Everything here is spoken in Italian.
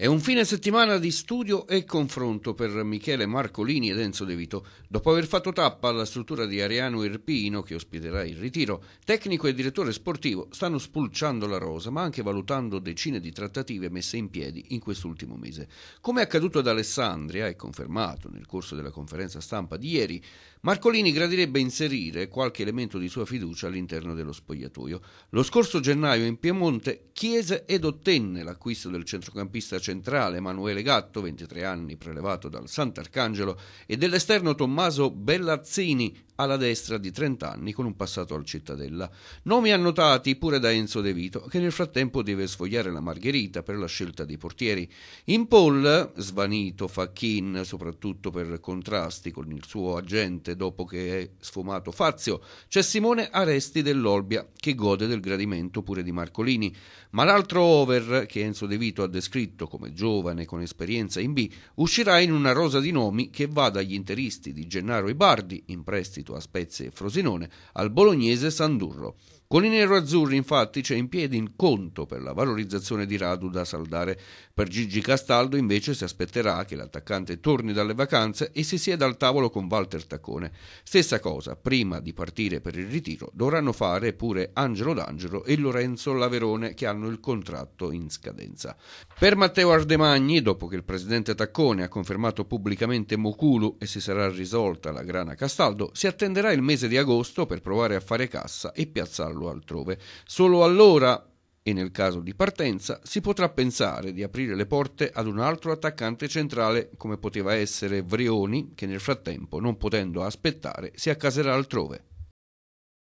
È un fine settimana di studio e confronto per Michele Marcolini ed Enzo De Vito. Dopo aver fatto tappa alla struttura di Ariano Irpino, che ospiterà il ritiro, tecnico e direttore sportivo stanno spulciando la rosa, ma anche valutando decine di trattative messe in piedi in quest'ultimo mese. Come è accaduto ad Alessandria e confermato nel corso della conferenza stampa di ieri, Marcolini gradirebbe inserire qualche elemento di sua fiducia all'interno dello spogliatoio. Lo scorso gennaio in Piemonte chiese ed ottenne l'acquisto del centrocampista centrale Emanuele Gatto, 23 anni, prelevato dal Sant'Arcangelo, e dell'esterno Tommaso Bellazzini, alla destra di 30 anni con un passato al Cittadella. Nomi annotati pure da Enzo De Vito, che nel frattempo deve sfogliare la Margherita per la scelta dei portieri. In poll, svanito Facchin, soprattutto per contrasti con il suo agente dopo che è sfumato Fazio, c'è Simone Aresti dell'Olbia, che gode del gradimento pure di Marcolini. Ma l'altro over, che Enzo De Vito ha descritto come giovane con esperienza in B, uscirà in una rosa di nomi che va dagli interisti di Gennaro Ibardi, in prestito Benevento, a Spezia e Frosinone, al bolognese Sandurro. Con i neroazzurri infatti, c'è in piedi il conto per la valorizzazione di Radu da saldare. Per Gigi Castaldo, invece, si aspetterà che l'attaccante torni dalle vacanze e si sieda al tavolo con Walter Taccone. Stessa cosa, prima di partire per il ritiro, dovranno fare pure Angelo D'Angelo e Lorenzo Laverone, che hanno il contratto in scadenza. Per Matteo Ardemagni, dopo che il presidente Taccone ha confermato pubblicamente Moculu e si sarà risolta la grana Castaldo, si attende attenderà il mese di agosto per provare a fare cassa e piazzarlo altrove. Solo allora e nel caso di partenza si potrà pensare di aprire le porte ad un altro attaccante centrale come poteva essere Vrioni che nel frattempo non potendo aspettare si accaserà altrove.